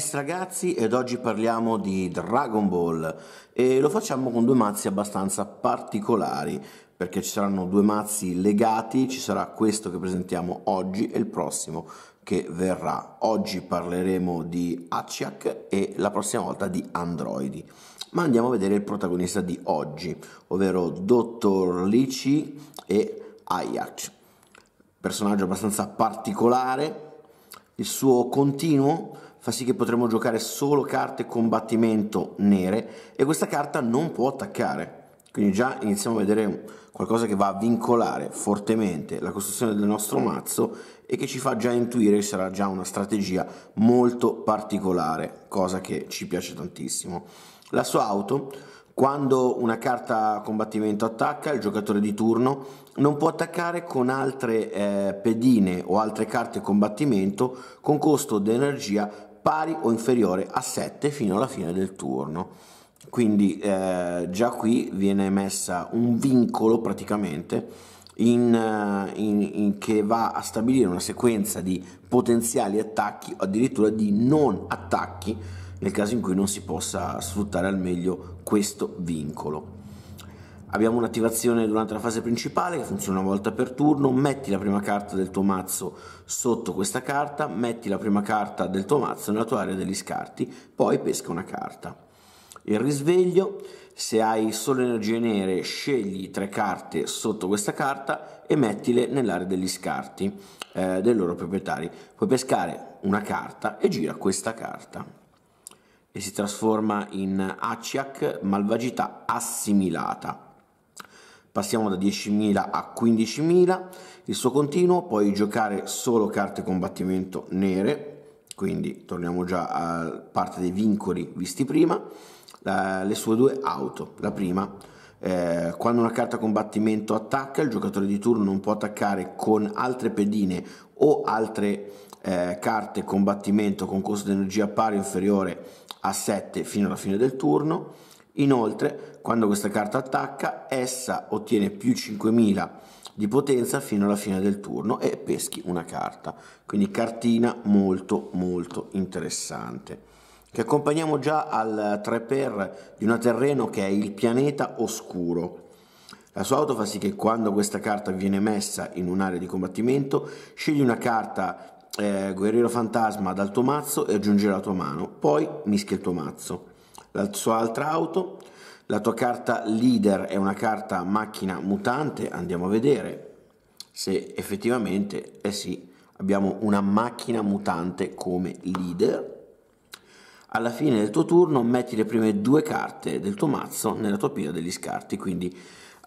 Magis ragazzi ed oggi parliamo di Dragon Ball e lo facciamo con due mazzi abbastanza particolari perché ci saranno due mazzi legati, ci sarà questo che presentiamo oggi e il prossimo che verrà. Oggi parleremo di Aciak e la prossima volta di Androidi. Ma andiamo a vedere il protagonista di oggi, ovvero Dottor Lichi e Ayak. Personaggio abbastanza particolare, il suo continuo fa sì che potremo giocare solo carte combattimento nere e questa carta non può attaccare. Quindi già iniziamo a vedere qualcosa che va a vincolare fortemente la costruzione del nostro mazzo e che ci fa già intuire che sarà già una strategia molto particolare, cosa che ci piace tantissimo. La sua auto, quando una carta combattimento attacca, il giocatore di turno non può attaccare con altre eh, pedine o altre carte combattimento con costo d'energia energia pari o inferiore a 7 fino alla fine del turno. Quindi eh, già qui viene messa un vincolo praticamente in, eh, in, in che va a stabilire una sequenza di potenziali attacchi o addirittura di non attacchi nel caso in cui non si possa sfruttare al meglio questo vincolo. Abbiamo un'attivazione durante la fase principale che funziona una volta per turno, metti la prima carta del tuo mazzo sotto questa carta, metti la prima carta del tuo mazzo nella tua area degli scarti, poi pesca una carta. Il risveglio, se hai solo energie nere, scegli tre carte sotto questa carta e mettile nell'area degli scarti eh, dei loro proprietari. Puoi pescare una carta e gira questa carta e si trasforma in Aciak, malvagità assimilata passiamo da 10.000 a 15.000, il suo continuo, puoi giocare solo carte combattimento nere, quindi torniamo già a parte dei vincoli visti prima, la, le sue due auto, la prima eh, quando una carta combattimento attacca, il giocatore di turno non può attaccare con altre pedine o altre eh, carte combattimento con costo di energia pari o inferiore a 7 fino alla fine del turno. Inoltre, quando questa carta attacca, essa ottiene più 5000 di potenza fino alla fine del turno e peschi una carta. Quindi cartina molto molto interessante. Che accompagniamo già al 3x di una terreno che è il pianeta oscuro. La sua auto fa sì che quando questa carta viene messa in un'area di combattimento, scegli una carta eh, guerriero fantasma dal tuo mazzo e aggiungi la tua mano, poi mischi il tuo mazzo la sua altra auto. La tua carta leader è una carta macchina mutante, andiamo a vedere se effettivamente, eh sì, abbiamo una macchina mutante come leader. Alla fine del tuo turno metti le prime due carte del tuo mazzo nella tua pila degli scarti, quindi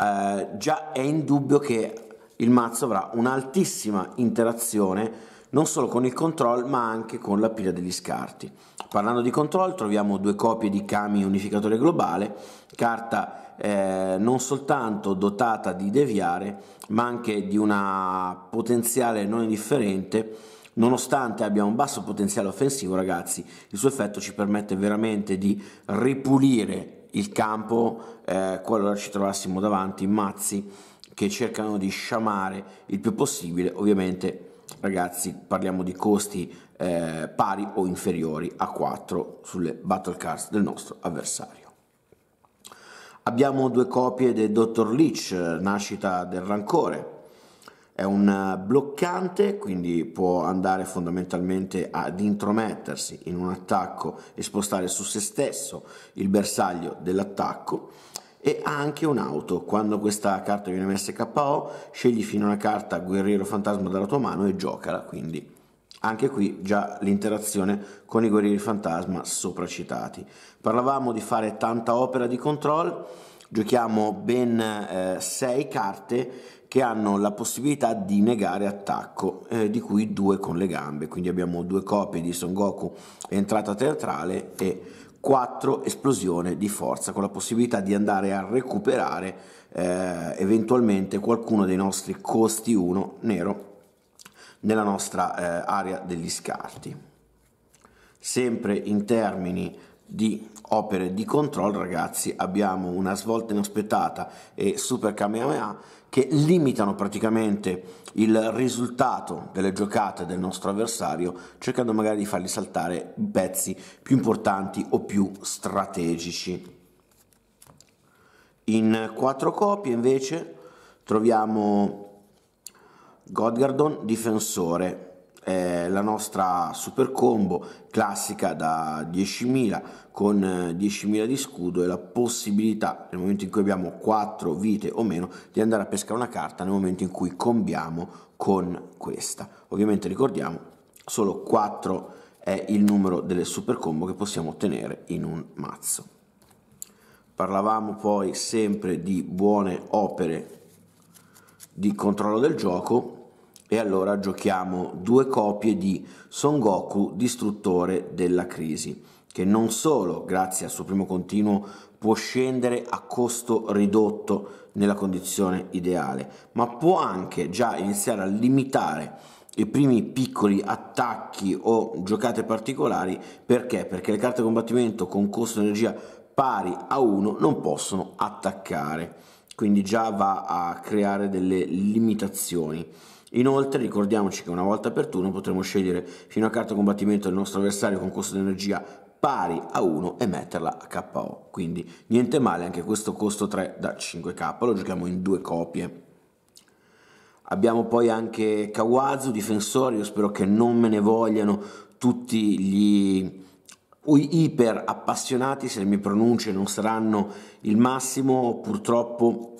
eh, già è indubbio che il mazzo avrà un'altissima interazione non solo con il control ma anche con la pila degli scarti. Parlando di control troviamo due copie di Kami Unificatore Globale, carta eh, non soltanto dotata di deviare ma anche di una potenziale non indifferente Nonostante abbia un basso potenziale offensivo, ragazzi, il suo effetto ci permette veramente di ripulire il campo eh, qualora ci trovassimo davanti mazzi che cercano di sciamare il più possibile, ovviamente ragazzi parliamo di costi eh, pari o inferiori a 4 sulle battle cards del nostro avversario. Abbiamo due copie del Dottor Leech, nascita del rancore. È un eh, bloccante, quindi può andare fondamentalmente ad intromettersi in un attacco e spostare su se stesso il bersaglio dell'attacco e anche un'auto. Quando questa carta viene messa KO, scegli fino a una carta guerriero fantasma dalla tua mano e giocala, quindi anche qui già l'interazione con i guerrieri fantasma sopracitati. Parlavamo di fare tanta opera di control, giochiamo ben 6 eh, carte che hanno la possibilità di negare attacco, eh, di cui due con le gambe, quindi abbiamo due copie di Son Goku entrata teatrale e 4 esplosione di forza con la possibilità di andare a recuperare eh, eventualmente qualcuno dei nostri costi 1 nero nella nostra eh, area degli scarti sempre in termini di opere di controllo ragazzi abbiamo una svolta inaspettata e super kamehameha che limitano praticamente il risultato delle giocate del nostro avversario, cercando magari di fargli saltare pezzi più importanti o più strategici. In quattro copie invece troviamo Godgardon difensore, eh, la nostra super combo classica da 10.000 con 10.000 eh, di scudo e la possibilità nel momento in cui abbiamo 4 vite o meno di andare a pescare una carta nel momento in cui combiamo con questa ovviamente ricordiamo solo 4 è il numero delle super combo che possiamo ottenere in un mazzo parlavamo poi sempre di buone opere di controllo del gioco e allora giochiamo due copie di Son Goku, distruttore della crisi, che non solo, grazie al suo primo continuo, può scendere a costo ridotto nella condizione ideale, ma può anche già iniziare a limitare i primi piccoli attacchi o giocate particolari perché? Perché le carte combattimento con costo energia pari a 1 non possono attaccare, quindi già va a creare delle limitazioni. Inoltre ricordiamoci che una volta per turno potremo scegliere fino a carta combattimento del nostro avversario con costo di energia pari a 1 e metterla a KO. Quindi niente male anche questo costo 3 da 5k, lo giochiamo in due copie. Abbiamo poi anche Kawazu, difensore, io spero che non me ne vogliano tutti gli iper appassionati, se le mie pronunce non saranno il massimo, purtroppo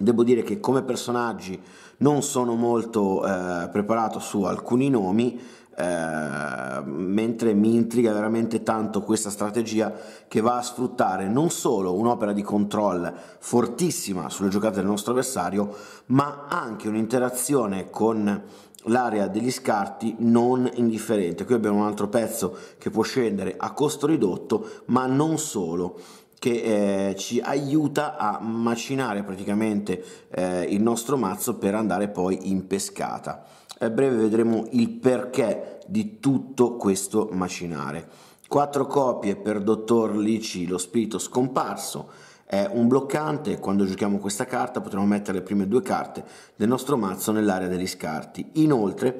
Devo dire che come personaggi non sono molto eh, preparato su alcuni nomi, eh, mentre mi intriga veramente tanto questa strategia che va a sfruttare non solo un'opera di control fortissima sulle giocate del nostro avversario, ma anche un'interazione con l'area degli scarti non indifferente. Qui abbiamo un altro pezzo che può scendere a costo ridotto, ma non solo che eh, ci aiuta a macinare praticamente eh, il nostro mazzo per andare poi in pescata. A breve vedremo il perché di tutto questo macinare. Quattro copie per Dottor Lici, lo spirito scomparso, è un bloccante, quando giochiamo questa carta potremo mettere le prime due carte del nostro mazzo nell'area degli scarti. Inoltre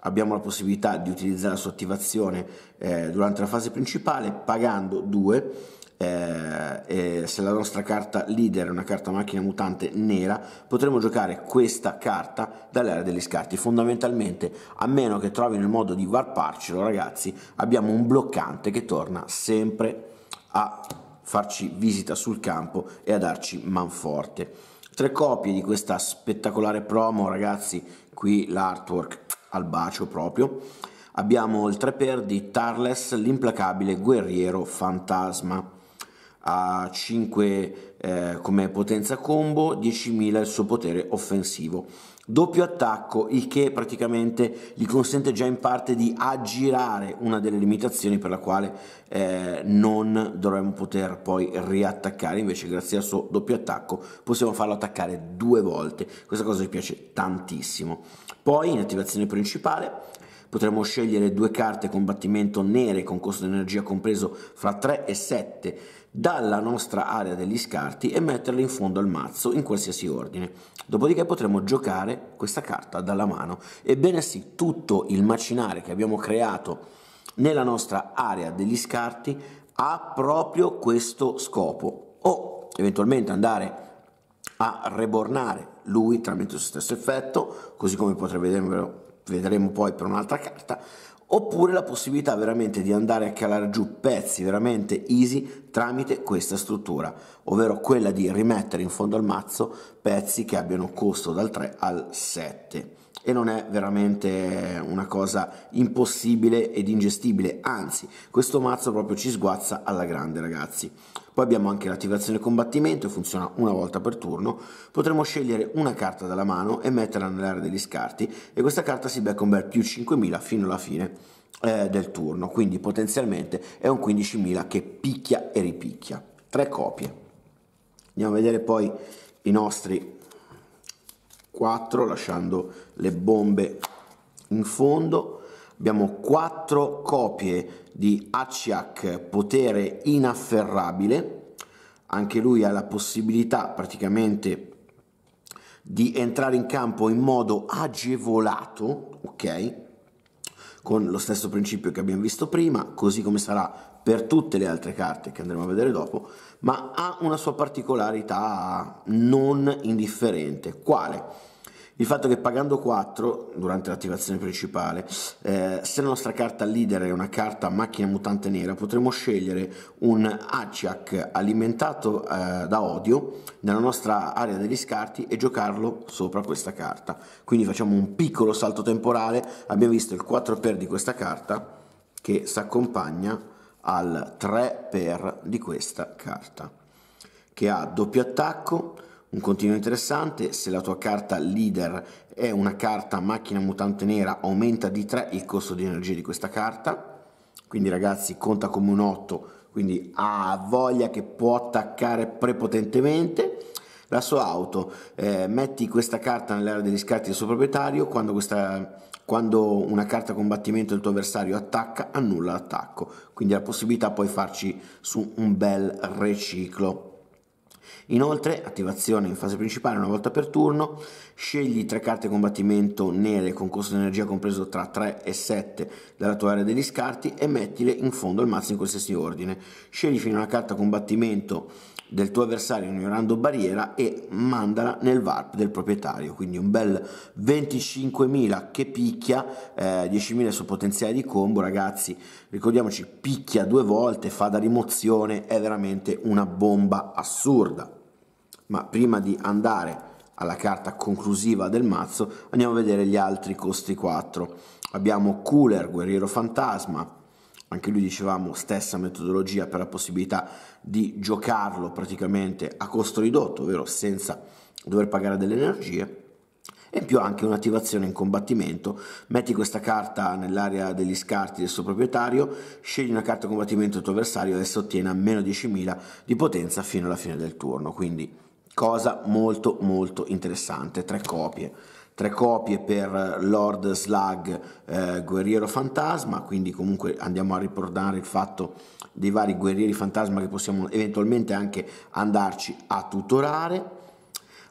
abbiamo la possibilità di utilizzare la sua attivazione eh, durante la fase principale pagando 2 eh, eh, se la nostra carta leader è una carta macchina mutante nera, potremo giocare questa carta dall'area degli scarti. Fondamentalmente, a meno che trovino il modo di varparcelo, ragazzi, abbiamo un bloccante che torna sempre a farci visita sul campo e a darci manforte. Tre copie di questa spettacolare promo, ragazzi, qui l'artwork al bacio proprio. Abbiamo il 3 per di Tarles, l'implacabile guerriero fantasma a 5 eh, come potenza combo, 10.000 il suo potere offensivo. Doppio attacco, il che praticamente gli consente già in parte di aggirare una delle limitazioni per la quale eh, non dovremmo poter poi riattaccare, invece grazie al suo doppio attacco possiamo farlo attaccare due volte, questa cosa mi piace tantissimo. Poi in attivazione principale Potremmo scegliere due carte combattimento nere con costo di energia compreso fra 3 e 7 dalla nostra area degli scarti e metterle in fondo al mazzo in qualsiasi ordine. Dopodiché potremo giocare questa carta dalla mano. Ebbene sì, tutto il macinare che abbiamo creato nella nostra area degli scarti ha proprio questo scopo o eventualmente andare a rebornare lui tramite lo stesso effetto così come potrebbe vedere vedremo poi per un'altra carta, oppure la possibilità veramente di andare a calare giù pezzi veramente easy tramite questa struttura, ovvero quella di rimettere in fondo al mazzo pezzi che abbiano costo dal 3 al 7 e non è veramente una cosa impossibile ed ingestibile, anzi questo mazzo proprio ci sguazza alla grande ragazzi. Poi abbiamo anche l'attivazione combattimento, funziona una volta per turno, potremo scegliere una carta dalla mano e metterla nell'area degli scarti e questa carta si becca un bel più 5000 fino alla fine eh, del turno, quindi potenzialmente è un 15000 che picchia e ripicchia. Tre copie. Andiamo a vedere poi i nostri 4 lasciando le bombe in fondo abbiamo 4 copie di Aciak potere inafferrabile anche lui ha la possibilità praticamente di entrare in campo in modo agevolato ok con lo stesso principio che abbiamo visto prima, così come sarà per tutte le altre carte che andremo a vedere dopo, ma ha una sua particolarità non indifferente. Quale? Il fatto che pagando 4 durante l'attivazione principale, eh, se la nostra carta leader è una carta macchina mutante nera, potremo scegliere un Hachiak alimentato eh, da odio nella nostra area degli scarti e giocarlo sopra questa carta. Quindi facciamo un piccolo salto temporale, abbiamo visto il 4 per di questa carta che si accompagna al 3 per di questa carta che ha doppio attacco un continuo interessante, se la tua carta leader è una carta macchina mutante nera, aumenta di 3 il costo di energia di questa carta. Quindi ragazzi, conta come un 8, quindi ha voglia che può attaccare prepotentemente la sua auto. Eh, metti questa carta nell'area degli scarti del suo proprietario, quando, questa, quando una carta combattimento del tuo avversario attacca, annulla l'attacco. Quindi ha la possibilità puoi farci su un bel riciclo. Inoltre, attivazione in fase principale una volta per turno, scegli tre carte combattimento nere con costo di energia compreso tra 3 e 7 dalla tua area degli scarti e mettile in fondo al mazzo in qualsiasi ordine. Scegli fino a una carta combattimento del tuo avversario ignorando barriera e mandala nel VARP del proprietario, quindi un bel 25.000 che picchia, eh, 10.000 su potenziale di combo, ragazzi, ricordiamoci, picchia due volte, fa da rimozione, è veramente una bomba assurda. Ma prima di andare alla carta conclusiva del mazzo, andiamo a vedere gli altri costi 4. Abbiamo Cooler, Guerriero Fantasma, anche lui dicevamo stessa metodologia per la possibilità di giocarlo praticamente a costo ridotto, ovvero senza dover pagare delle energie e più anche un'attivazione in combattimento. Metti questa carta nell'area degli scarti del suo proprietario, scegli una carta combattimento del tuo avversario e essa ottiene meno 10.000 di potenza fino alla fine del turno. Quindi cosa molto molto interessante, tre copie tre copie per Lord Slug eh, Guerriero Fantasma, quindi comunque andiamo a riportare il fatto dei vari guerrieri fantasma che possiamo eventualmente anche andarci a tutorare.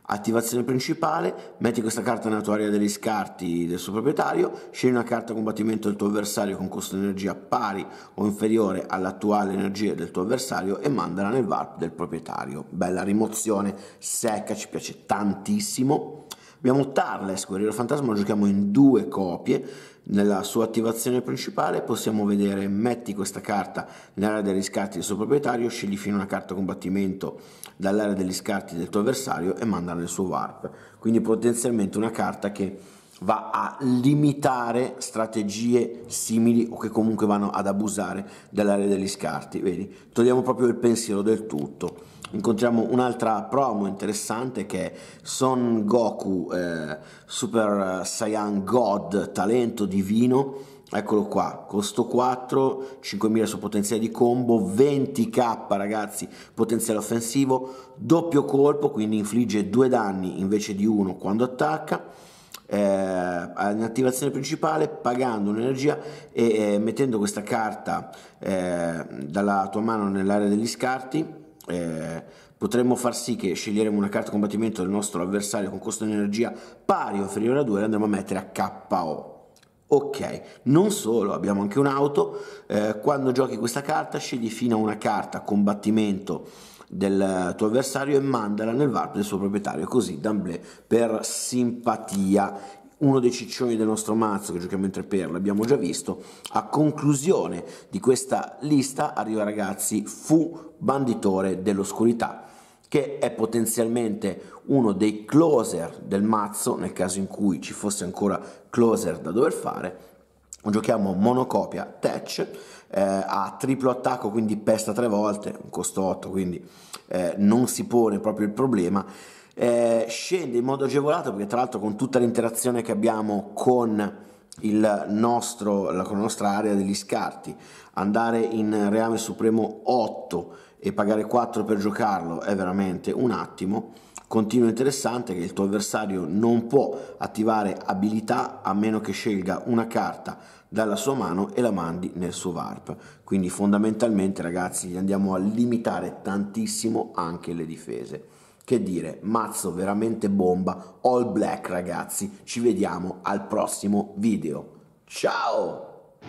Attivazione principale, metti questa carta nella tua area degli scarti del suo proprietario, scegli una carta a combattimento del tuo avversario con costo di energia pari o inferiore all'attuale energia del tuo avversario e mandala nel VARP del proprietario. Bella rimozione secca, ci piace tantissimo. Abbiamo Tarles, Guerriero Fantasma, lo giochiamo in due copie. Nella sua attivazione principale possiamo vedere metti questa carta nell'area degli scarti del suo proprietario, scegli fino a una carta combattimento dall'area degli scarti del tuo avversario e mandala nel suo warp. Quindi potenzialmente una carta che va a limitare strategie simili o che comunque vanno ad abusare dell'area degli scarti, vedi? Togliamo proprio il pensiero del tutto. Incontriamo un'altra promo interessante che è Son Goku eh, Super Saiyan God, talento divino. Eccolo qua, costo 4, 5000 su potenziale di combo, 20k ragazzi potenziale offensivo, doppio colpo, quindi infligge due danni invece di uno quando attacca eh, in attivazione principale pagando un'energia e eh, mettendo questa carta eh, dalla tua mano nell'area degli scarti eh, potremmo far sì che sceglieremo una carta combattimento del nostro avversario con costo di energia pari o inferiore a 2 e andremo a mettere a KO Ok, non solo, abbiamo anche un'auto, eh, quando giochi questa carta scegli fino a una carta combattimento del tuo avversario e mandala nel VAR del suo proprietario, così D'Amblè per simpatia uno dei ciccioni del nostro mazzo che giochiamo in tre per, l'abbiamo già visto. A conclusione di questa lista arriva ragazzi Fu Banditore dell'Oscurità che è potenzialmente uno dei closer del mazzo nel caso in cui ci fosse ancora closer da dover fare. Giochiamo monocopia Thatch eh, ha triplo attacco, quindi pesta tre volte, un costo 8, quindi eh, non si pone proprio il problema. Eh, scende in modo agevolato perché tra l'altro con tutta l'interazione che abbiamo con il nostro, la, con la nostra area degli scarti, andare in Reame Supremo 8 e pagare 4 per giocarlo è veramente un attimo. Continua interessante che il tuo avversario non può attivare abilità a meno che scelga una carta dalla sua mano e la mandi nel suo VARP. Quindi fondamentalmente ragazzi andiamo a limitare tantissimo anche le difese. Che dire, mazzo veramente bomba, all black ragazzi, ci vediamo al prossimo video. Ciao!